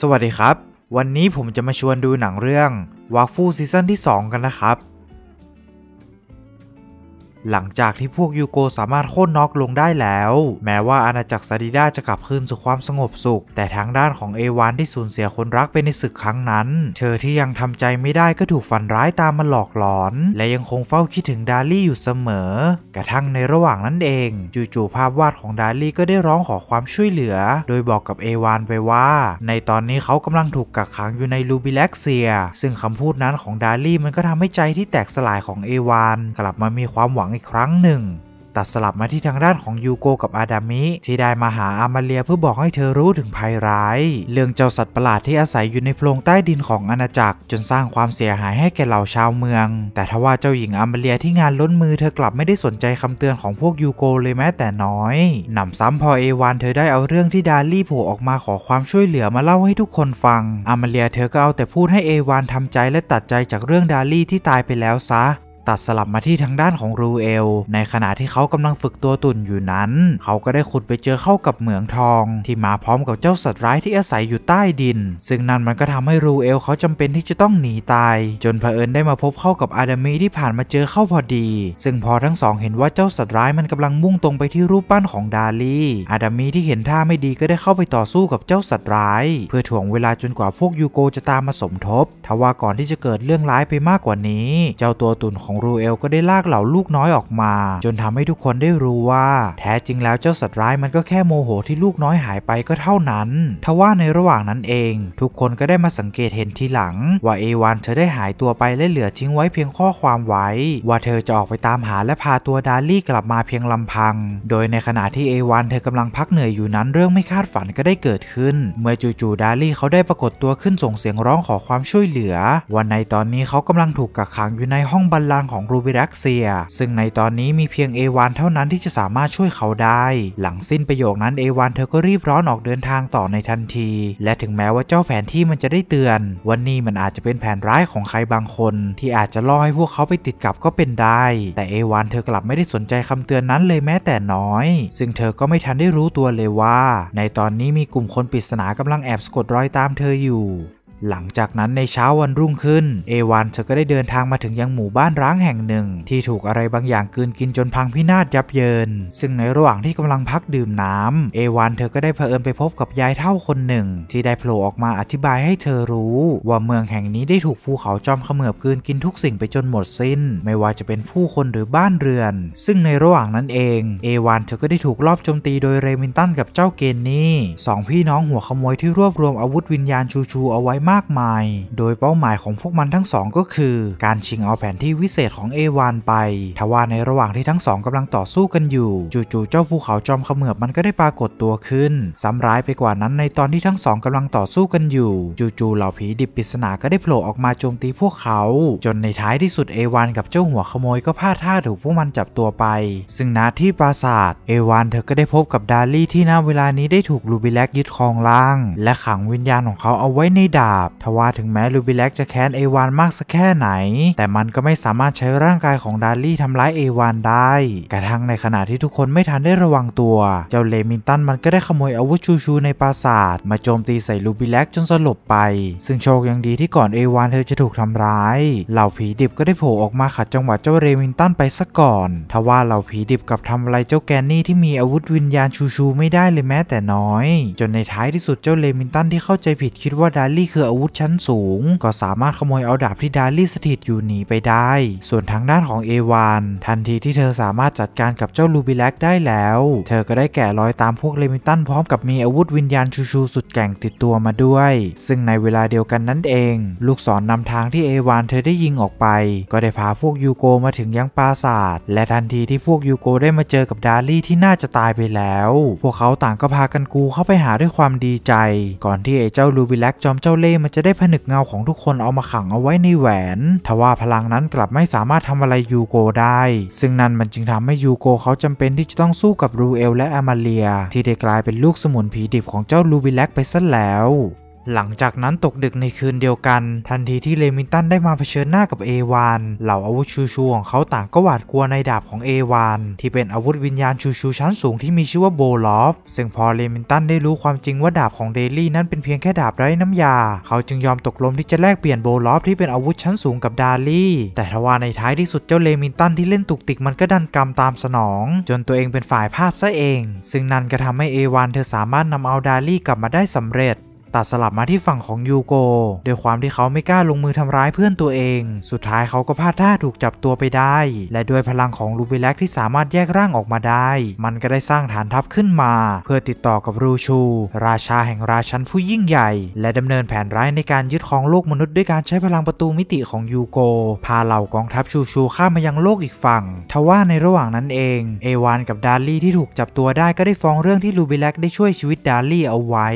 สวัสดีครับ วันนี้ผมจะมาชวนดูหนังเรื่องวาฟูซีซั่นที่2 กันนะครับหลังจากที่พวกยูโกสามารถโค่นน็อกลงได้แล้ว แม้ว่าอาณาจักรซาดิดาจะกลับคืนสู่ความสงบสุข แต่ทางด้านของเอวานที่สูญเสียคนรักไปในศึกครั้งนั้น เธอที่ยังทำใจไม่ได้ก็ถูกฝันร้ายตามมาหลอกหลอน และยังคงเฝ้าคิดถึงดาลี่อยู่เสมอ กระทั่งในระหว่างนั้นเอง จู่ๆภาพวาดของดาลี่ก็ได้ร้องขอความช่วยเหลือ โดยบอกกับเอวานไปว่า ในตอนนี้เขากำลังถูกกักขังอยู่ในลูบิเล็กเซีย ซึ่งคำพูดนั้นของดาลี่มันก็ทำให้ใจที่แตกสลายของเอวานกลับมามีความหวังอีกครั้งหนึ่ง ตัดสลับมาที่ทางด้านของยูโกกับอาดามิที่ได้มาหาอามาเลียเพื่อบอกให้เธอรู้ถึงภัยร้าย เรื่องเจ้าสัตว์ประหลาดที่อาศัยอยู่ในโพรงใต้ดินของอาณาจักรจนสร้างความเสียหายให้แก่เหล่าชาวเมือง แต่ทว่าเจ้าหญิงอามาเลียที่งานล้นมือเธอกลับไม่ได้สนใจคำเตือนของพวกยูโกเลยแม้แต่น้อย นำซ้ำพอเอวานเธอได้เอาเรื่องที่ดารี่โผล่ออกมาขอความช่วยเหลือมาเล่าให้ทุกคนฟังอามาเลียเธอก็เอาแต่พูดให้เอวานทำใจและตัดใจจากเรื่องดารี่ที่ตายไปแล้วซะตัดสลับมาที่ทางด้านของรูเอลในขณะที่เขากำลังฝึกตัวตุ่นอยู่นั้น เขาก็ได้ขุดไปเจอเข้ากับเหมืองทอง ที่มาพร้อมกับเจ้าสัตว์ร้ายที่อาศัยอยู่ใต้ดิน ซึ่งนั่นมันก็ทำให้รูเอลเขาจำเป็นที่จะต้องหนีตาย จนเผอิญได้มาพบเข้ากับอาดามีที่ผ่านมาเจอเข้าพอดีซึ่งพอทั้งสองเห็นว่าเจ้าสัตว์ร้าย มันกำลังมุ่งตรงไปที่รูปปั้นของดาลี อาดามีที่เห็นท่าไม่ดีก็ได้เข้าไปต่อสู้กับเจ้าสัตว์ร้าย เพื่อถ่วงเวลาจนกว่าพวกยูโกจะตามมาสมทบทว่าก่อนที่จะเกิดเรื่องร้ายไปมากกว่านี้ เจ้าตัวตุ่นของของรูเอลก็ได้ลากเหล่าลูกน้อยออกมา จนทำให้ทุกคนได้รู้ว่า แท้จริงแล้วเจ้าสัตว์ร้ายมันก็แค่โมโหที่ลูกน้อยหายไปก็เท่านั้นทว่าในระหว่างนั้นเอง ทุกคนก็ได้มาสังเกตเห็นทีหลัง ว่าเอวานเธอ ได้หายตัวไปและเหลือทิ้งไว้เพียงข้อความไว้ว่าเธอจะออกไปตามหาและพาตัวดาลี่กลับมาเพียงลำพัง โดยในขณะที่เอวานเธอกำลังพักเหนื่อยอยู่นั้นเรื่องไม่คาดฝันก็ได้เกิดขึ้น เมื่อจู่ๆดาลี่เขาได้ปรากฏตัวขึ้นส่งเสียงร้องขอความช่วยเหลือวันในตอนนี้เขากำลังถูกกักขังอยู่ในห้องบรรลัางของรูบิรักเซียซึ่งในตอนนี้มีเพียงเอวานเท่านั้นที่จะสามารถช่วยเขาได้ หลังสิ้นประโยคนั้นเอวานเธอก็รีบร้อนออกเดินทางต่อในทันที และถึงแม้ว่าเจ้าแผนที่มันจะได้เตือน วันนี้มันอาจจะเป็นแผนร้ายของใครบางคน ที่อาจจะล่อให้พวกเขาไปติดกับก็เป็นได้ แต่เอวานเธอกลับไม่ได้สนใจคำเตือนนั้นเลยแม้แต่น้อย ซึ่งเธอก็ไม่ทันได้รู้ตัวเลยว่า ในตอนนี้มีกลุ่มคนปริศนากำลังแอบสกดรอยตามเธออยู่หลังจากนั้นในเช้าวันรุ่งขึ้น เอวานเธอก็ได้เดินทางมาถึงยังหมู่บ้านร้างแห่งหนึ่งที่ถูกอะไรบางอย่างกืนกินจนพังพินาศยับเยินซึ่งในระหว่างที่กำลังพักดื่มน้ำเอวานเธอก็ได้เผอิญไปพบกับยายเท่าคนหนึ่งที่ได้โผล่ออกมาอธิบายให้เธอรู้ว่าเมืองแห่งนี้ได้ถูกภูเขาจอมเขมือบกืนกินทุกสิ่งไปจนหมดสิ้น ไม่ว่าจะเป็นผู้คนหรือบ้านเรือน ซึ่งในระหว่างนั้นเองเอวานเธอก็ได้ถูกลอบโจมตีโดยเรมินตันกับเจ้าเกนนี่สองพี่น้องหัวขโมยที่รวบรวมอาวุธวิญญาณชูชูเอาไว้มากากมาย โดยเป้าหมายของพวกมันทั้งสองก็คือการชิงเอาแผนที่วิเศษของเอวานไป ทว่าในระหว่างที่ทั้งสองกำลังต่อสู้กันอยู่ จู่ๆเจ้าภูเขาจอมขมือบมันก็ได้ปรากฏตัวขึ้น ซ้ำร้ายไปกว่านั้นในตอนที่ทั้งสองกำลังต่อสู้กันอยู่ จู่ๆเหล่าผีดิบปริศนาก็ได้โผล่ออกมาโจมตีพวกเขา จนในท้ายที่สุดเอวานกับเจ้าหัวขโมยก็พลาดท่าถูกพวกมันจับตัวไป ซึ่งณที่ปราสาทเอวานเธอก็ได้พบกับดาลี่ที่ณเวลานี้ได้ถูกลูบิแลกยึดครองล่าง และขังวิญญาณของเขาเอาไว้ในดาบาบทว่าถึงแม้ ลูบิเล็กจะแค้นเอวานมากสักแค่ไหน แต่มันก็ไม่สามารถใช้ร่างกายของดาลี่ทำร้ายเอวานได้ กระทั่งในขณะที่ทุกคนไม่ทันได้ระวังตัว เจ้าเลมินตันมันก็ได้ขโมยอาวุธชูชูในปราสาท มาโจมตีใส่ลูบิเล็กจนสลบไป ซึ่งโชคยังดีที่ก่อนเอวานเธอจะถูกทำร้าย เหล่าผีดิบก็ได้โผล่ออกมาขัดจังหวะเจ้าเลมินตัน ไปซะก่อนทว่าเหล่าผีดิบกับทำอะไรเจ้าแกนนี่ที่มีอาวุธวิญญาณชูชู ไม่ได้เลยแม้แต่น้อย จนในท้ายที่สุดเจ้าเลมินตันที่เข้าใจผิดคิดว่าดาลี่คือืออาวุธชั้นสูง ก็สามารถขโมยเอาดาบที่ดาลี่สถิตอยู่หนีไปได้ ส่วนทางด้านของเอวานทันทีที่เธอสามารถจัดการกับเจ้าลูบิแลกได้แล้ว เธอก็ได้แกะรอยตามพวกเลมิตันพร้อมกับมีอาวุธวิญญาณชูชูสุดแก่งติดตัวมาด้วย ซึ่งในเวลาเดียวกันนั้นเอง ลูกศรนนำทางที่เอวานเธอได้ยิงออกไป ก็ได้พาพวกยูโกมาถึงยังปราศาสตร์และทันทีที่พวกยูโกได้มาเจอกับดาลี่ที่น่าจะตายไปแล้ว พวกเขาต่างก็พากันกูเข้าไปหาด้วยความดีใจ ก่อนที่ไอ้เจ้าลูบิแลกจอมเจ้าเล่มันจะได้ผนึกเงาของทุกคนเอามาขังเอาไว้ในแหวน ทว่าพลังนั้นกลับไม่สามารถทำอะไรยูโกได้ ซึ่งนั่นมันจึงทำให้ยูโกเขาจำเป็นที่จะต้องสู้กับรูเอลและอามาเลีย ที่ได้กลายเป็นลูกสมุนผีดิบของเจ้าลูวิลักไปซะแล้วหลังจากนั้นตกดึกในคืนเดียวกัน ทันทีที่เลมินตันได้มาเผชิญหน้ากับเอวาน เหล่าอาวุธชูชูของเขาต่างก็หวาดกลัวในดาบของเอวานที่เป็นอาวุธวิญญาณชูชูชั้นสูงที่มีชื่อว่าโบลอฟ ซึ่งพอเลมินตันได้รู้ความจริงว่าดาบของเดลี่นั้นเป็นเพียงแค่ดาบไร้น้ำยา เขาจึงยอมตกลงที่จะแลกเปลี่ยนโบลอฟที่เป็นอาวุธชั้นสูงกับดาลี่ แต่ทว่าในท้ายที่สุดเจ้าเลมินตันที่เล่นตุกติกมันก็ดันกรรมตามสนอง จนตัวเองเป็นฝ่ายพลาดซะเอง ซึ่งนั่นก็ทำให้เอวานเธอสามารถนำเอาดาลี่กลับมาได้สำเร็จตัดสลับมาที่ฝั่งของยูโกด้วยความที่เขาไม่กล้าลงมือทำร้ายเพื่อนตัวเอง สุดท้ายเขาก็พลาดท่าถูกจับตัวไปได้ และด้วยพลังของลูบิเล็กที่สามารถแยกร่างออกมาได้ มันก็ได้สร้างฐานทัพขึ้นมา เพื่อติดต่อกับรูชู ราชาแห่งราชันผู้ยิ่งใหญ่ และดำเนินแผนร้ายในการยึดครองโลกมนุษย์ ด้วยการใช้พลังประตูมิติของยูโก พาเหล่ากองทัพชูชูข้ามมายังโลกอีกฝั่งทว่าในระหว่างนั้นเองเอวานกับดาร์ลี่ที่ถูกจับตัวได้ก็ได้ฟ้องเรื่องที่ลูบิเล็กได้ช่วยชีวิตดาร์ลี่เอาไว้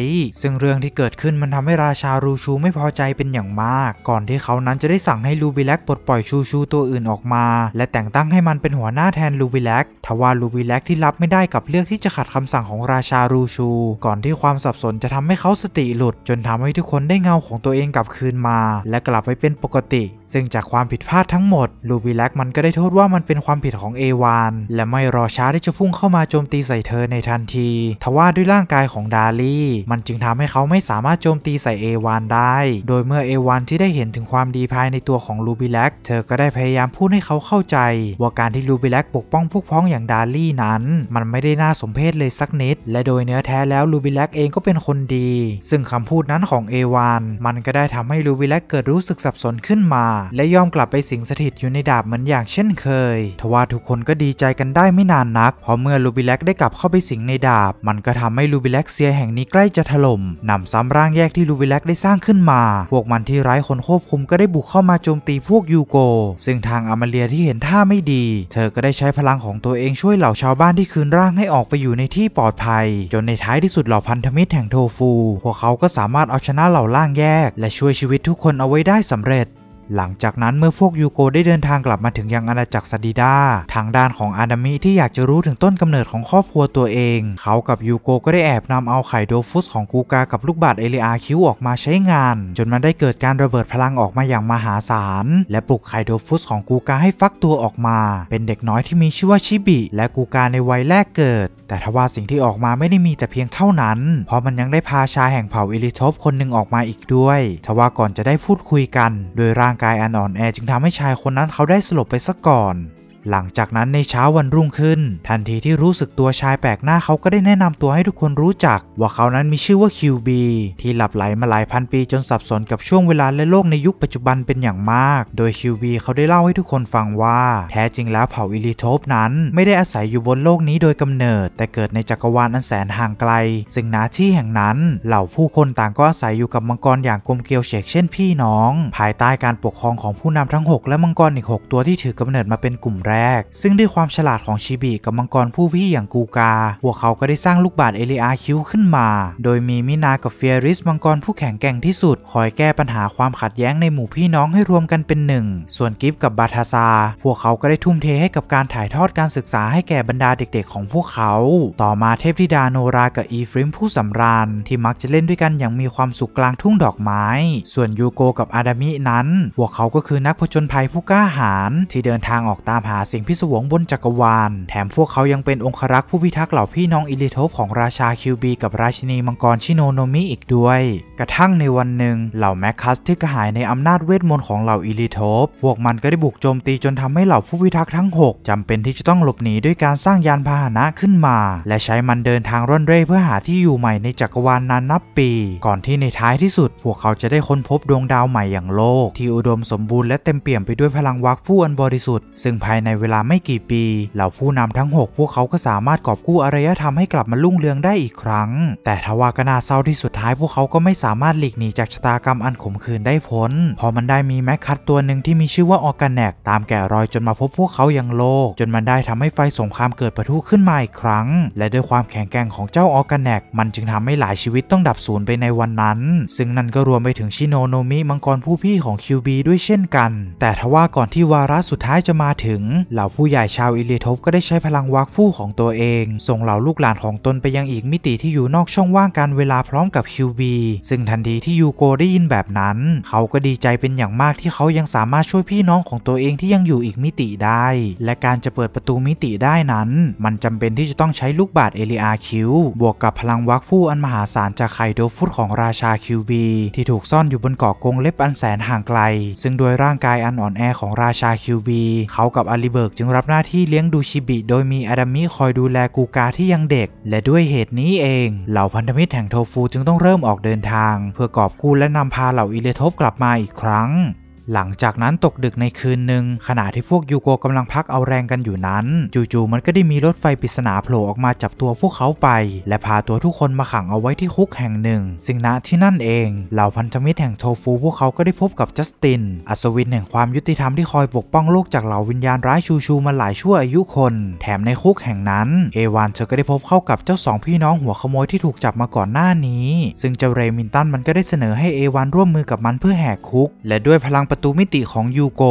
ซึ่งเรื่องที่เกิดกิดขึ้นมันทำให้ราชารูชูไม่พอใจเป็นอย่างมาก ก่อนที่เขานั้นจะได้สั่งให้ลูบิเล็กปลดปล่อยชูชูตัวอื่นออกมา และแต่งตั้งให้มันเป็นหัวหน้าแทนลูบิเล็กทว่าลูบิเล็กที่รับไม่ได้กับเลือกที่จะขัดคำสั่งของราชารูชู ก่อนที่ความสับสนจะทำให้เขาสติหลุด จนทำให้ทุกคนได้เงาของตัวเองกลับคืนมา และกลับไปเป็นปกติ ซึ่งจากความผิดพลาดทั้งหมดลูบิเล็กมันก็ได้โทษว่ามันเป็นความผิดของเอวานและไม่รอช้าที่จะพุ่งเข้ามาโจมตีใส่เธอในทันที ทว่าด้วยร่างกายของดาลี่ มันจึงทำให้เขาไม่สาามารถโจมตีใส่เอวานได้ โดยเมื่อเอวานที่ได้เห็นถึงความดีภายในตัวของลูบิแลกเธอก็ได้พยายามพูดให้เขาเข้าใจ ว่าการที่ลูบิแลกปกป้องพวกพ้องอย่างดาลี่นั้น มันไม่ได้น่าสมเพชเลยสักนิด และโดยเนื้อแท้แล้วลูบิแลกเองก็เป็นคนดี ซึ่งคำพูดนั้นของเอวาน มันก็ได้ทำให้ลูบิแลกเกิดรู้สึกสับสนขึ้นมา และยอมกลับไปสิงสถิตอยู่ในดาบเหมือนอย่างเช่นเคย ทว่าทุกคนก็ดีใจกันได้ไม่นานนัก เพราะเมื่อลูบิแลกได้กลับเข้าไปสิงในดาบ มันก็ทำให้ลูบิแลกเสียแห่งนี้ใกล้จะถล่มนำซ้ำามร่างแยกที่ลูวิลักได้สร้างขึ้นมา พวกมันที่ไร้คนควบคุมก็ได้บุกเข้ามาโจมตีพวกยูโก ซึ่งทางอามาเลียที่เห็นท่าไม่ดี เธอก็ได้ใช้พลังของตัวเองช่วยเหล่าชาวบ้านที่คืนร่างให้ออกไปอยู่ในที่ปลอดภัย จนในท้ายที่สุดเหล่าพันธมิตรแห่งโทฟู พวกเขาก็สามารถเอาชนะเหล่าร่างแยกและช่วยชีวิตทุกคนเอาไว้ได้สำเร็จหลังจากนั้นเมื่อพวกยูโกได้เดินทางกลับมาถึงยังอาณาจักรซาดิดาทางด้านของอาดามิที่อยากจะรู้ถึงต้นกำเนิดของครอบครัวตัวเอง เขากับยูโกก็ได้แอบนำเอาไข่โดฟุสของกูกากับลูกบาศเอเลอาคิวออกมาใช้งาน จนมันได้เกิดการระเบิดพลังออกมาอย่างมหาศาล และปลุกไข่โดฟุสของกูกาให้ฟักตัวออกมาเป็นเด็กน้อยที่มีชื่อว่าชิบิและกูกาในวัยแรกเกิดแต่ทว่าสิ่งที่ออกมาไม่ได้มีแต่เพียงเท่านั้น เพราะมันยังได้พาชายแห่งเผ่าอิลิทบคนหนึ่งออกมาอีกด้วยทว่าก่อนจะได้พูดคุยกัน โดยร่างกายอันอ่อนแอจึงทำให้ชายคนนั้นเขาได้สลบไปซะก่อนหลังจากนั้นในเช้าวันรุ่งขึ้น ทันทีที่รู้สึกตัวชายแปลกหน้าเขาก็ได้แนะนำตัวให้ทุกคนรู้จักว่าเขานั้นมีชื่อว่าคิวบีที่หลับไหลมาหลายพันปีจนสับสนกับช่วงเวลาและโลกในยุคปัจจุบันเป็นอย่างมาก โดยคิวบีเขาได้เล่าให้ทุกคนฟังว่า แท้จริงแล้วเผ่าอิลิโทปนั้นไม่ได้อาศัยอยู่บนโลกนี้โดยกำเนิดแต่เกิดในจักรวาลอันแสนห่างไกลซึ่งนาที่แห่งนั้นเหล่าผู้คนต่างก็อาศัยอยู่กับมังกรอย่างกลมเกลียวเฉกเช่นพี่น้อง ภายใต้การปกครองของผู้นำทั้ง 6 และมังกรอีก 6 ตัวที่ถือกำเนิดมาเป็นกลุ่มแรแรกซึ่งด้วยความฉลาดของชิบิกับมังกรผู้พี่อย่างกูกา พวกเขาก็ได้สร้างลูกบาศเอลิอาคิวขึ้นมา โดยมีมินา กับเฟียริสมังกรผู้แข็งแกร่งที่สุด คอยแก้ปัญหาความขัดแย้งในหมู่พี่น้องให้รวมกันเป็นหนึ่ง ส่วนกิฟกับบาทาซา พวกเขาก็ได้ทุ่มเทให้กับการถ่ายทอดการศึกษาให้แก่บรรดาเด็กๆ ของพวกเขา ต่อมาเทพธิดาโนรากับอีฟริมผู้สำราญ ที่มักจะเล่นด้วยกันอย่างมีความสุขกลางทุ่งดอกไม้ ส่วนยูโกกับอาดามินั้น พวกเขาก็คือนักผจญภัยผู้กล้าหาญที่เดินทางออกตามหาสิยงพิศวงบนจักรวาล แถมพวกเขายังเป็นองครักษ์ผู้พิทักษ์เหล่าพี่น้องอิลิโทปของราชาคิวบีกับราชินีมังกรชิโนโนมิอีกด้วย กระทั่งในวันหนึ่งเหล่าแมคคัสที่กระหายในอำนาจเวทมนต์ของเหล่าอิลิโทปพวกมันก็ได้บุกโจมตีจนทำให้เหล่าผู้พิทักษ์ทั้ง 6 จำเป็นที่จะต้องหลบหนีด้วยการสร้างยานพาหนะขึ้นมา และใช้มันเดินทางร่อนเร่เพื่อหาที่อยู่ใหม่ในจักรวาลนานนับปี ก่อนที่ในท้ายที่สุด พวกเขาจะได้ค้นพบดวงดาวใหม่อย่างโลก ที่อุดมสมบูรณ์และเต็มเปี่ยมไปด้วยพลังวักฟูอันบริสุทธิ์ ซึ่งภายในเวลาไม่กี่ปีเหล่าผู้นำทั้ง 6 พวกเขาก็สามารถกอบกู้อารยธรรมให้กลับมาลุ่งเรืองได้อีกครั้ง แต่ทว่าก็น่าเศร้าที่สุดท้ายพวกเขาก็ไม่สามารถหลีกหนีจากชะตากรรมอันขมขื่นได้พ้น พอมันได้มีแมคคัตตัวหนึ่งที่มีชื่อว่าออร์แกนแนกตามแกะรอยจนมาพบพวกเขาอย่างโลก จนมันได้ทำให้ไฟสงครามเกิดปะทุขึ้นมาอีกครั้ง และด้วยความแข็งแกร่งของเจ้าออร์แกนแนก มันจึงทำให้หลายชีวิตต้องดับสูญไปในวันนั้น ซึ่งนั่นก็รวมไปถึงชิโนโนมิมังกรผู้พี่ของคิวบีด้วยเช่นกัน แต่ทว่าก่อนที่วาระสุดท้ายจะมาถึงเหล่าผู้ใหญ่ชาวอิเลทฟก็ได้ใช้พลังวักฟู่ ของตัวเอง ส่งเหล่าลูกหลานของตนไปยังอีกมิติที่อยู่นอกช่องว่างการเวลาพร้อมกับคิวบีซึ่งทันทีที่ยูโกได้ยินแบบนั้น เขาก็ดีใจเป็นอย่างมากที่เขายังสามารถช่วยพี่น้องของตัวเองที่ยังอยู่อีกมิติได้และการจะเปิดประตูมิติได้นั้น มันจำเป็นที่จะต้องใช้ลูกบาศเอลิอาคิวบวกกับพลังวักฟู่อันมหาศาลจากไคโดฟุตของราชาคิวบีที่ถูกซ่อนอยู่บนเกาะกงเล็บอันแสนห่างไกล ซึ่งโดยร่างกายอันอ่อนแอของราชาคิวบีเขากับอลิิเบิร์กจึงรับหน้าที่เลี้ยงดูชิบิโดยมีอดัมมี่คอยดูแลกูกาที่ยังเด็ก และด้วยเหตุนี้เอง เหล่าพันธมิตรแห่งโทฟูจึงต้องเริ่มออกเดินทาง เพื่อกอบกู้และนำพาเหล่าอิเลทบกลับมาอีกครั้งหลังจากนั้นตกดึกในคืนหนึ่ง ขณะที่พวกยูโกกำลังพักเอาแรงกันอยู่นั้น จู่ๆมันก็ได้มีรถไฟปริศนาโผล่ออกมาจับตัวพวกเขาไป และพาตัวทุกคนมาขังเอาไว้ที่คุกแห่งหนึ่ง ซึ่งณที่นั่นเอง เหล่าพันธมิตรแห่งโทฟู พวกเขาก็ได้พบกับจัสตินอัศวินแห่งความยุติธรรมที่คอยปกป้องโลกจากเหล่าวิญญาณร้ายชูชูมาหลายชั่วอายุคน แถมในคุกแห่งนั้นเอวานเธอก็ได้พบเข้ากับเจ้าสองพี่น้องหัวขโมยที่ถูกจับมาก่อนหน้านี้ซึ่งเจเรมินตันมันก็ได้เสนอให้เอวานร่วมมือกับมันเพื่อแหกคุก และด้วยพลังปประตูมิติของยูโก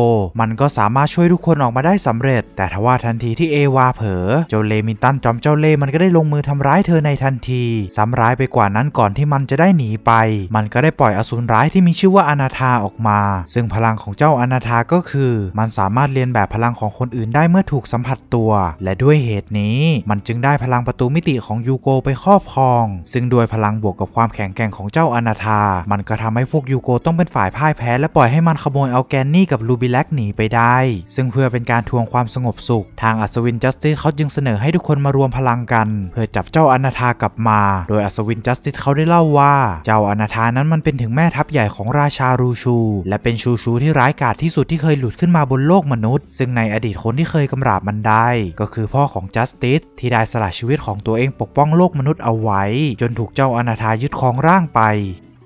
มันก็สามารถช่วยทุกคนออกมาได้สำเร็จ แต่ทว่าทันทีที่เอวาเผลอเจ้าเลมินตันจอมเจ้าเล่ มันก็ได้ลงมือทำร้ายเธอในทันทีซ้ำร้ายไปกว่านั้นก่อนที่มันจะได้หนีไป มันก็ได้ปล่อยอสูรร้ายที่มีชื่อว่าอนาธาออกมา ซึ่งพลังของเจ้าอนาธาก็คือ มันสามารถเรียนแบบพลังของคนอื่นได้เมื่อถูกสัมผัสตัว และด้วยเหตุนี้มันจึงได้พลังประตูมิติของยูโกไปครอบครอง ซึ่งด้วยพลังบวกกับความแข็งแกร่งของเจ้าอนาธามันก็ทำให้พวกยูโกต้องเป็นฝ่ายพ่ายแพ้และปล่อยให้มันขโมยเอาแกนนี่กับลูบิแลกหนีไปได้ ซึ่งเพื่อเป็นการทวงความสงบสุข ทางอัศวินจัสติสเขาจึงเสนอให้ทุกคนมารวมพลังกัน เพื่อจับเจ้าอนาธากลับมา โดยอัศวินจัสติสเขาได้เล่าว่า เจ้าอนาธานั้นมันเป็นถึงแม่ทัพใหญ่ของราชารูชู และเป็นชูชูที่ร้ายกาจที่สุดที่เคยหลุดขึ้นมาบนโลกมนุษย์ ซึ่งในอดีตคนที่เคยกำราบมันได้ ก็คือพ่อของจัสติสที่ได้สละชีวิตของตัวเองปกป้องโลกมนุษย์เอาไว้ จนถูกเจ้าอนาธายึดครองร่างไป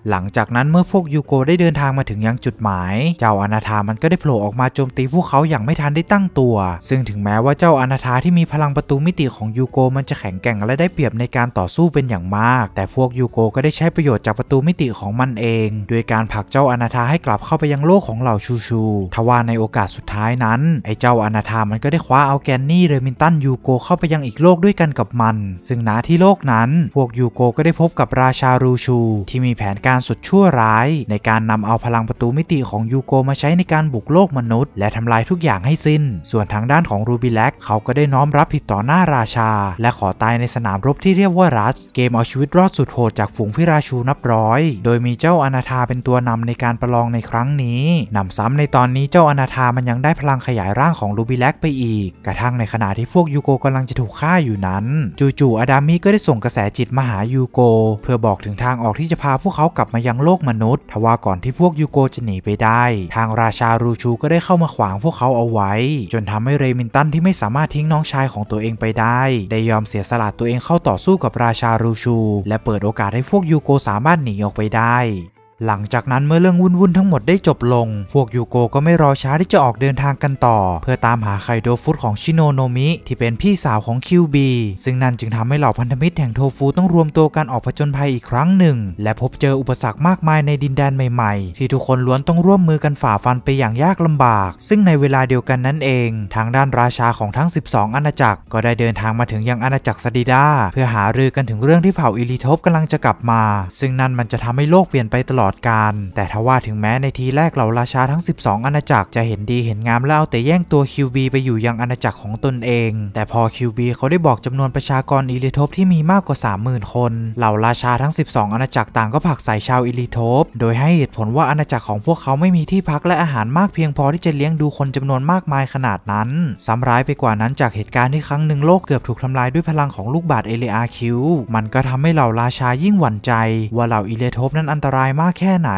หลังจากนั้นเมื่อพวกยูโกได้เดินทางมาถึงยังจุดหมาย เจ้าอนาธามันก็ได้โผล่ออกมาโจมตีพวกเขาอย่างไม่ทันได้ตั้งตัว ซึ่งถึงแม้ว่าเจ้าอนาธาที่มีพลังประตูมิติของยูโกมันจะแข็งแกร่งและได้เปรียบในการต่อสู้เป็นอย่างมาก แต่พวกยูโกก็ได้ใช้ประโยชน์จากประตูมิติของมันเอง โดยการผลักเจ้าอนาธาให้กลับเข้าไปยังโลกของเหล่าชูชู ทว่าในโอกาสสุดท้ายนั้นไอ้เจ้าอนาธามันก็ได้คว้าเอาแกนนี่เรมินตันยูโกเข้าไปยังอีกโลกด้วยกันกับมัน ซึ่งณที่โลกนั้นพวกยูโกก็ได้พบกับราชารูชู ที่มีแผนการการสุดชั่วร้าย ในการนำเอาพลังประตูมิติของยูโก มาใช้ในการบุกโลกมนุษย์ และทำลายทุกอย่างให้สิ้น ส่วนทางด้านของรูบิแล็กเขาก็ได้น้อมรับผิดต่อหน้าราชา และขอตายในสนามรบที่เรียกว่ารัสเกมเอาชีวิตรอดสุดโหดจากฝูงพิราชูนับร้อย โดยมีเจ้าอนาธาเป็นตัวนำในการประลองในครั้งนี้นำซ้ำในตอนนี้เจ้าอนาธามันยังได้พลังขยายร่างของรูบิแล็กไปอีกกระทั่งในขณะที่พวกยูโกกำลังจะถูกฆ่าอยู่นั้น จู่ๆอดามิก็ได้ส่งกระแสจิตมาหายูโก เพื่อบอกถึงทางออกที่จะพาพวกเขาลับมายังโลกมนุษย์ ทว่าก่อนที่พวกยูโกจะหนีไปได้ ทางราชารูชูก็ได้เข้ามาขวางพวกเขาเอาไว้ จนทำให้เรมินตันที่ไม่สามารถทิ้งน้องชายของตัวเองไปได้ ได้ยอมเสียสละตัวเองเข้าต่อสู้กับราชารูชู และเปิดโอกาสให้พวกยูโกสามารถหนีออกไปได้หลังจากนั้นเมื่อเรื่องวุ่นๆทั้งหมดได้จบลง พวกยูโกก็ไม่รอช้าที่จะออกเดินทางกันต่อเพื่อตามหาไคโดฟุตของชิโนโนมิที่เป็นพี่สาวของคิวบี ซึ่งนั่นจึงทำให้เหล่าพันธมิตรแห่งโทฟูต้องรวมตัวกันออกผจญภัยอีกครั้งหนึ่งและพบเจออุปสรรคมากมายในดินแดนใหม่ๆ ที่ทุกคนล้วนต้องร่วมมือกันฝ่าฟันไปอย่างยากลำบาก ซึ่งในเวลาเดียวกันนั้นเองทางด้านราชาของทั้ง 12อาณาจักรก็ได้เดินทางมาถึงยังอาณาจักรซาดิดาเพื่อหารือกันถึงเรื่องที่เผ่าอิลิทบกำลังจะกลับมาซึ่งนั่นมันจะทำให้โลกเปลี่ยนไปตลอดอดกาลแต่ทว่าถึงแม้ในทีแรก เหล่าราชาทั้ง 12 อาณาจักรจะเห็นดีเห็นงามแล้วแต่แย่งตัวคิวบีไปอยู่ยังอาณาจักรของตนเอง แต่พอคิวบีเขาได้บอกจำนวนประชากรอิลิทบที่มีมากกว่า 30,000 คน เหล่าราชาทั้ง 12 อาณาจักรต่างก็ผักใส่ชาวอิลิทบโดยให้เหตุผลว่าอาณาจักรของพวกเขาไม่มีที่พักและอาหารมากเพียงพอที่จะเลี้ยงดูคนจำนวนมากมายขนาดนั้นซ้ำร้ายไปกว่านั้นจากเหตุการณ์ที่ครั้งหนึ่งโลกเกือบถูกทำลายด้วยพลังของลูกบาศเอเลอาคิวมันก็ทำให้เหล่าราชายิ่งหวั่นใจ ว่าเหล่าอิเลทบนั้นอันตรายมากแค่ไหน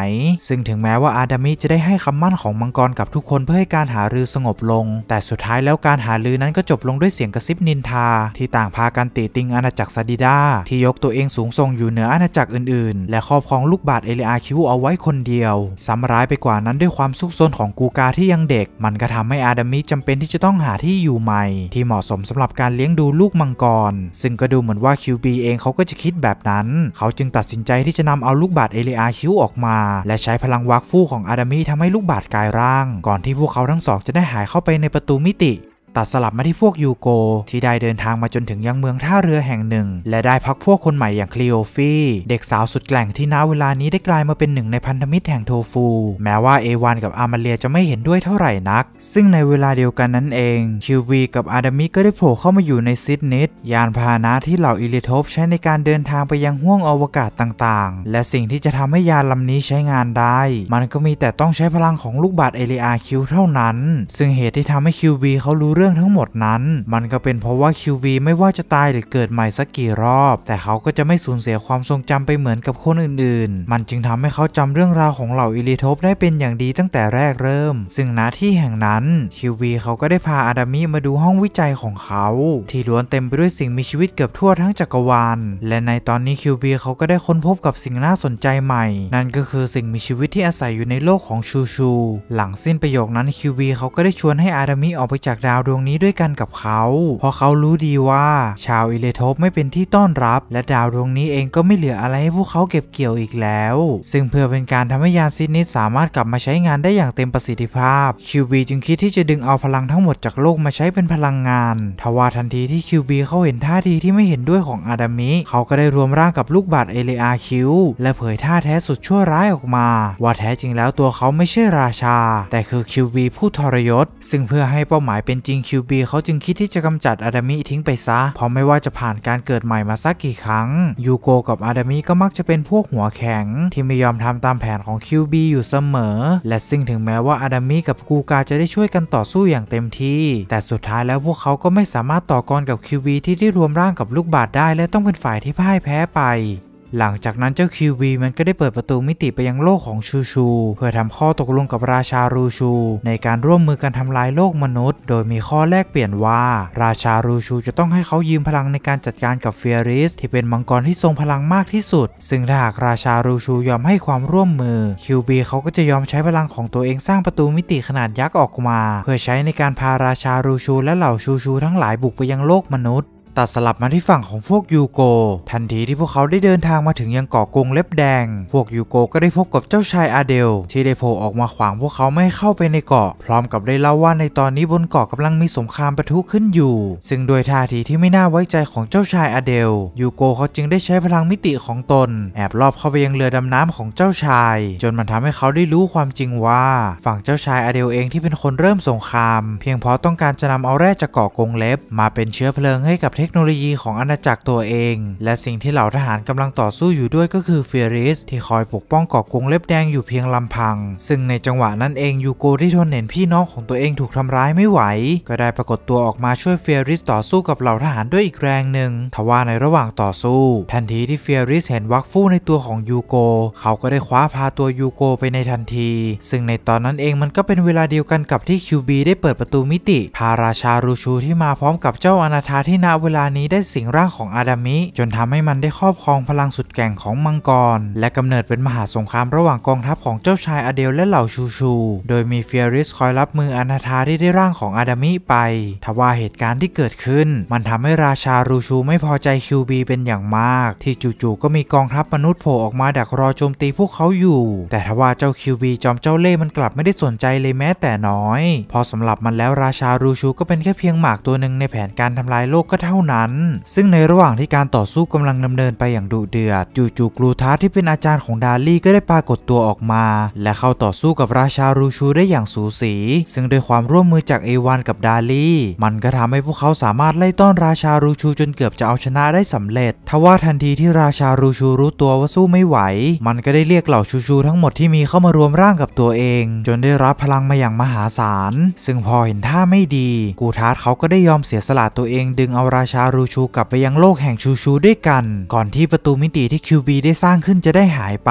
ซึ่งถึงแม้ว่าอาดามิจะได้ให้คำมั่นของมังกรกับทุกคนเพื่อให้การหารือสงบลง แต่สุดท้ายแล้วการหารือนั้นก็จบลงด้วยเสียงกระซิบนินทา ที่ต่างพากันติติงอาณาจักรซาดิดาที่ยกตัวเองสูงส่งอยู่เหนืออาณาจักรอื่นๆ และครอบครองลูกบาศเอเลอาคิวเอาไว้คนเดียวซ้ำร้ายไปกว่านั้นด้วยความซุกซนของกูกาที่ยังเด็ก มันก็ทำให้อาดามิจำเป็นที่จะต้องหาที่อยู่ใหม่ ที่เหมาะสมสำหรับการเลี้ยงดูลูกมังกร ซึ่งก็ดูเหมือนว่าคิวบีเองเขาก็จะคิดแบบนั้นเขาจึงตัดสินใจที่จะนำเอาลูกบาศเอเลอาคิวออกอกมาและใช้พลังวักฟู่ของอาดามีทำให้ลูกบาดกายร่าง ก่อนที่พวกเขาทั้งสองจะได้หายเข้าไปในประตูมิติตัดสลับมาที่พวกยูโก ที่ได้เดินทางมาจนถึงยังเมืองท่าเรือแห่งหนึ่ง และได้พักพวกคนใหม่อย่างคลีโอฟีเด็กสาวสุดแกล่งที่ณเวลานี้ได้กลายมาเป็นหนึ่งในพันธมิตรแห่งโทฟูแม้ว่าเอวานกับอามาเลียจะไม่เห็นด้วยเท่าไหร่นัก ซึ่งในเวลาเดียวกันนั้นเองคิววีกับอาดามิก็ได้โผล่เข้ามาอยู่ในซิดนิดยานพาหนะที่เหล่าอิเลทบใช้ในการเดินทางไปยังห้วงอวกาศต่างๆ และสิ่งที่จะทำให้ยานลำนี้ใช้งานได้มันก็มีแต่ต้องใช้พลังของลูกบาศก์เอเลียคิวเท่านั้น ซึ่งเหตุที่ทำให้คิววีเขารู้รื่องทั้งหมดนั้น มันก็เป็นเพราะว่า QV ไม่ว่าจะตายหรือเกิดใหม่สักกี่รอบ แต่เขาก็จะไม่สูญเสียความทรงจำไปเหมือนกับคนอื่นๆ มันจึงทำให้เขาจำเรื่องราวของเหล่าอิลิทบได้เป็นอย่างดีตั้งแต่แรกเริ่ม ซึ่งณที่แห่งนั้น QV เขาก็ได้พาอาดามิมาดูห้องวิจัยของเขา ที่ล้วนเต็มไปด้วยสิ่งมีชีวิตเกือบทั่วทั้งจักรวาล และในตอนนี้ QV เขาก็ได้ค้นพบกับสิ่งน่าสนใจใหม่ นั่นก็คือสิ่งมีชีวิตที่อาศัยอยู่ในโลกของชูชูหลังสิ้นประโยคนั้น QV เขาก็ได้ชวนให้อาดามิออกไปจากดาวดวงนี้ด้วยกันกับเขาเพราะเขารู้ดีว่าชาวอิเลทบไม่เป็นที่ต้อนรับและดาวดวงนี้เองก็ไม่เหลืออะไรให้พวกเขาเก็บเกี่ยวอีกแล้ว ซึ่งเพื่อเป็นการทำให้ยานซิดนิสสามารถกลับมาใช้งานได้อย่างเต็มประสิทธิภาพคิวบีจึงคิดที่จะดึงเอาพลังทั้งหมดจากโลกมาใช้เป็นพลังงาน ทว่าทันทีที่คิวบีเขาเห็นท่าทีที่ไม่เห็นด้วยของอาดามิเขาก็ได้รวมร่างกับลูกบาศเอเลอาคิว และเผยท่าแท้สุดชั่วร้ายออกมา ว่าแท้จริงแล้วตัวเขาไม่ใช่ราชา แต่คือคิวบีผู้ทรยศ ซึ่งเพื่อให้เป้าหมายเป็นจริงคิวบีเขาจึงคิดที่จะกำจัดอาดามิทิ้งไปซะเพราะไม่ว่าจะผ่านการเกิดใหม่มาสักกี่ครั้ง ยูโกกับอาดามิก็มักจะเป็นพวกหัวแข็งที่ไม่ยอมทำตามแผนของคิวบีอยู่เสมอ และซึ่งถึงแม้ว่าอาดามิกับกูกาจะได้ช่วยกันต่อสู้อย่างเต็มที่ แต่สุดท้ายแล้ว พวกเขาก็ไม่สามารถต่อกรกับคิวบีที่ได้รวมร่างกับลูกบาศได้และต้องเป็นฝ่ายที่พ่ายแพ้ไปหลังจากนั้นเจ้าคิวบีมันก็ได้เปิดประตูมิติไปยังโลกของชูชูเพื่อทำข้อตกลงกับราชารูชูในการร่วมมือกันทำลายโลกมนุษย์โดยมีข้อแลกเปลี่ยนว่าราชารูชูจะต้องให้เขายืมพลังในการจัดการกับเฟียริสที่เป็นมังกรที่ทรงพลังมากที่สุดซึ่งถ้าหากราชารูชูยอมให้ความร่วมมือคิวบีเขาก็จะยอมใช้พลังของตัวเองสร้างประตูมิติขนาดยักษ์ออกมาเพื่อใช้ในการพาราชารูชูและเหล่าชูชูทั้งหลายบุกไปยังโลกมนุษย์ตัดสลับมาที่ฝั่งของพวกยูโก ทันทีที่พวกเขาได้เดินทางมาถึงยังเกาะกงเล็บแดง พวกยูโกก็ได้พบกับเจ้าชายอาเดลที่ได้โผล่ออกมาขวาง พวกเขาไม่ให้เข้าไปในเกาะ พร้อมกับได้เล่าว่าในตอนนี้บนเกาะกำลังมีสงครามประทุขึ้นอยู่ ซึ่งโดยท่าทีที่ไม่น่าไว้ใจของเจ้าชายอาเดลยูโกเขาจึงได้ใช้พลังมิติของตน แอบลอบเข้าไปยังเรือดำน้ำของเจ้าชาย จนมันทำให้เขาได้รู้ความจริงว่าฝั่งเจ้าชายอาเดลเองที่เป็นคนเริ่มสงคราม เพียงเพราะต้องการจะนำเอาแร่จากเกาะกงเล็บ มาเป็นเชื้อเพลิงให้กับเททคโนโลยีของอาณาจักรตัวเอง และสิ่งที่เหล่าทหารกำลังต่อสู้อยู่ด้วยก็คือเฟียริสที่คอยปกป้องเกาะกงเล็บแดงอยู่เพียงลำพัง ซึ่งในจังหวะนั้นเองยูโกที่ทนเห็นพี่น้องของตัวเองถูกทำร้ายไม่ไหว ก็ได้ปรากฏตัวออกมาช่วยเฟียริสต่อสู้กับเหล่าทหารด้วยอีกแรงหนึ่งทว่าในระหว่างต่อสู้ ทันทีที่เฟียริสเห็นวักฟู่ในตัวของยูโกเขาก็ได้คว้าพาตัวยูโกไปในทันที ซึ่งในตอนนั้นเองมันก็เป็นเวลาเดียวกันกับที่คิวบีได้เปิดประตูมิติพาราชารูชูที่มาพร้อมกับเจ้าอนาถาที่นาเวลานี้ได้สิงร่างของอาดามิจนทำให้มันได้ครอบครองพลังสุดแก่งของมังกร และกำเนิดเป็นมหาสงครามระหว่างกองทัพของเจ้าชายอเดลและเหล่าชูชู โดยมีเฟียริสคอยรับมืออนาธาที่ได้ร่างของอาดามิไปทว่าเหตุการณ์ที่เกิดขึ้นมันทำให้ราชารูชูไม่พอใจคิวบีเป็นอย่างมาก ที่จู่ๆก็มีกองทัพมนุษย์โผล่ออกมาดักรอโจมตีพวกเขาอยู่ แต่ทว่าเจ้าคิวบีจอมเจ้าเล่ห์มันกลับไม่ได้สนใจเลยแม้แต่น้อย พอสำหรับมันแล้วราชารูชู ก็เป็นแค่เพียงหมากตัวหนึ่งในแผนการทำลายโลกก็เท่านั้นซึ่งในระหว่างที่การต่อสู้กำลังดำเนินไปอย่างดุเดือด จู่ๆกรูทาที่เป็นอาจารย์ของดาลี่ก็ได้ปรากฏตัวออกมา และเข้าต่อสู้กับราชารูชูได้อย่างสูสี ซึ่งด้วยความร่วมมือจากเอวานกับดาลี่มันก็ทำให้พวกเขาสามารถไล่ต้อนราชารูชูจนเกือบจะเอาชนะได้สำเร็จ ทว่าทันทีที่ราชารูชูรู้ตัวว่าสู้ไม่ไหว มันก็ได้เรียกเหล่าชูชูทั้งหมดที่มีเข้ามารวมร่างกับตัวเอง จนได้รับพลังมาอย่างมหาศาลซึ่งพอเห็นท่าไม่ดี กูทาร์เขาก็ได้ยอมเสียสละตัวเอง ดึงเอาราชารูชูกลับไปยังโลกแห่งชูชูด้วยกัน ก่อนที่ประตูมิติที่คิวบีได้สร้างขึ้นจะได้หายไป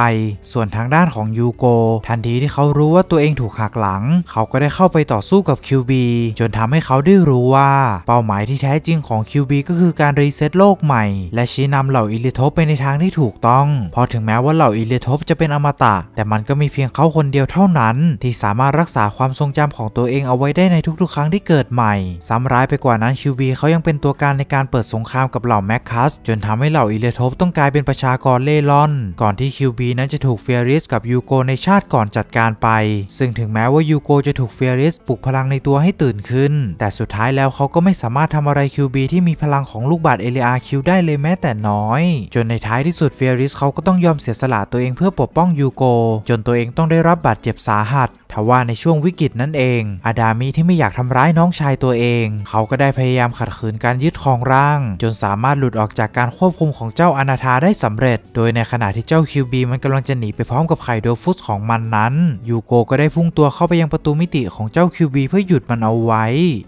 ส่วนทางด้านของยูโกทันทีที่เขารู้ว่าตัวเองถูกหักหลัง เขาก็ได้เข้าไปต่อสู้กับคิวบีจนทำให้เขาได้รู้ว่า เป้าหมายที่แท้จริงของคิวบีก็คือการรีเซ็ตโลกใหม่ และชี้นำเหล่าอิเลทบไปในทางที่ถูกต้อง พอถึงแม้ว่าเหล่าอิเลทบจะเป็นอมตะ แต่มันก็มีเพียงเขาคนเดียวเท่านั้น ที่สามารถรักษาความทรงจำของตัวเองเอาไว้ได้ในทุกๆ ครั้งที่เกิดใหม่ซ้ำร้ายไปกว่านั้นคิวบีเขายังเป็นตัวการในการเปิดสงครามกับเหล่าแมคคัส จนทำให้เหล่าอิเลทบต้องกลายเป็นประชากรเล่ร่อน ก่อนที่คิวบีนั้นจะถูกเฟียริสกับยูโกในชาติก่อนจัดการไป ซึ่งถึงแม้ว่ายูโกจะถูกเฟียริสปลุกพลังในตัวให้ตื่นขึ้น แต่สุดท้ายแล้วเขาก็ไม่สามารถทำอะไร คิวบีที่มีพลังของลูกบาศเอเลอาคิวได้เลยแม้แต่น้อย จนในท้ายที่สุดเฟียริสเขาก็ต้องยอมเสียสละตัวเองเพื่อปกป้องยูโกจนตัวเองต้องได้รับบาดเจ็บสาหัสทว่าในช่วงวิกฤตนั่นเอง อาดามีที่ไม่อยากทำร้ายน้องชายตัวเอง เขาก็ได้พยายามขัดขืนการยึดครองของร่างจนสามารถหลุดออกจากการควบคุมของเจ้าอนาธาได้สำเร็จ โดยในขณะที่เจ้าคิวบีมันกำลังจะหนีไปพร้อมกับไข่โดฟุสของมันนั้น ยูโกก็ได้พุ่งตัวเข้าไปยังประตูมิติของเจ้าคิวบีเพื่อหยุดมันเอาไว้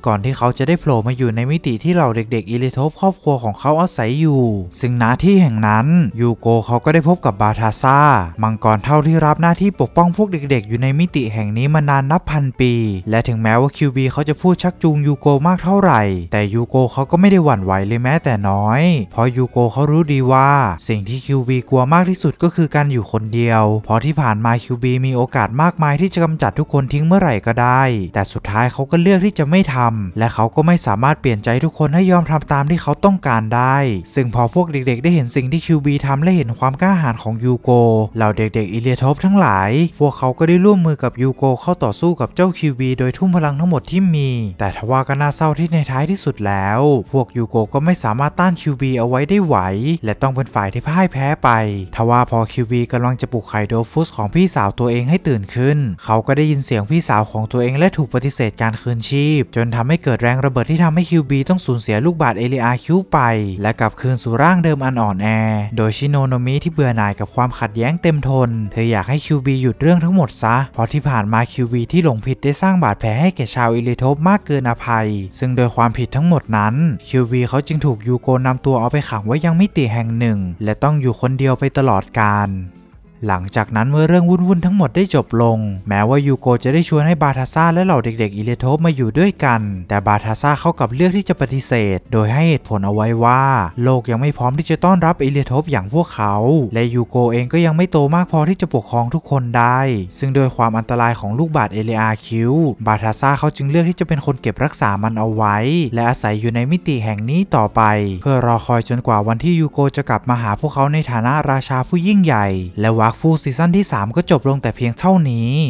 ก่อนที่เขาจะได้โผล่มาอยู่ในมิติที่เหล่าเด็กๆอิเลโทฟครอบครัวของเขาอาศัยอยู่ ซึ่งณที่แห่งนั้น ยูโกเขาก็ได้พบกับบาทาซามังกรเท่าที่รับหน้าที่ปกป้องพวกเด็ก ๆ อยู่ในมิติแห่งนี้มานานนับพันปี และถึงแม้ว่าคิวบีเขาจะพูดชักจูงยูโกมากเท่าไหร่ แต่ยูโกเขาก็ไม่ได้หวัหวั่นไหวเลยแม้แต่น้อย เพราะยูโกเขารู้ดีว่าสิ่งที่คิวบีกลัวมากที่สุดก็คือการอยู่คนเดียวเพราะที่ผ่านมาคิวบีมีโอกาสมากมายที่จะกำจัดทุกคนทิ้งเมื่อไหร่ก็ได้ แต่สุดท้ายเขาก็เลือกที่จะไม่ทำและเขาก็ไม่สามารถเปลี่ยนใจทุกคนให้ยอมทำตามที่เขาต้องการได้ ซึ่งพอพวกเด็กๆได้เห็นสิ่งที่คิวบีทำและเห็นความกล้าหาญของยูโกเหล่าเด็กๆอิเลียทบทั้งหลาย พวกเขาก็ได้ร่วมมือกับยูโกเข้าต่อสู้กับเจ้าคิวบีโดยทุ่มพลังทั้งหมดที่มี แต่ทว่าก็น่าเศร้าที่ในท้ายที่สุดแล้ว พวกยููโกก็ไม่สามารถต้านคิวบีเอาไว้ได้ไหว และต้องเป็นฝ่ายที่พ่ายแพ้ไปทว่าพอคิวบีกำลังจะปลุกไคโดฟุสของพี่สาวตัวเองให้ตื่นขึ้น เขาก็ได้ยินเสียงพี่สาวของตัวเองและถูกปฏิเสธการคืนชีพ จนทำให้เกิดแรงระเบิดที่ทำให้คิวบีต้องสูญเสียลูกบาศเอลิอาคิวไปและกลับคืนสู่ร่างเดิมอันอ่อนแอโดยชิโนโนมิที่เบื่อหน่ายกับความขัดแย้งเต็มทนเธออยากให้คิวบีหยุดเรื่องทั้งหมดซะ เพราะที่ผ่านมาคิวบีที่หลงผิดได้สร้างบาดแผลให้แก่ชาวอิเลโทปมากเกินอภัยซึ่งโดยความผิดทั้งหมดนั้นคิววีเขาจึงถูกยูโกนำตัวเอาไปขังไว้ยังมิติแห่งหนึ่ง และต้องอยู่คนเดียวไปตลอดกาลหลังจากนั้นเมื่อเรื่องวุ่นๆทั้งหมดได้จบลง แม้ว่ายูโกจะได้ชวนให้บาทาซ่าและเหล่าเด็กๆอิเลโทมาอยู่ด้วยกัน แต่บาทาซ่าเขากับเลือกที่จะปฏิเสธ โดยให้เหตุผลเอาไว้ว่าโลกยังไม่พร้อมที่จะต้อนรับอิเลโทอย่างพวกเขา และยูโกเองก็ยังไม่โตมากพอที่จะปกครองทุกคนได้ ซึ่งโดยความอันตรายของลูกบาทเอเลอาคิวบาทาซ่าเขาจึงเลือกที่จะเป็นคนเก็บรักษามันเอาไว้ และอาศัยอยู่ในมิติแห่งนี้ต่อไป เพื่อรอคอยจนกว่าวันที่ยูโกจะกลับมาหาพวกเขาในฐานะราชาผู้ยิ่งใหญ่ และวาฟูลซีซั่นที่3ก็จบลงแต่เพียงเท่านี้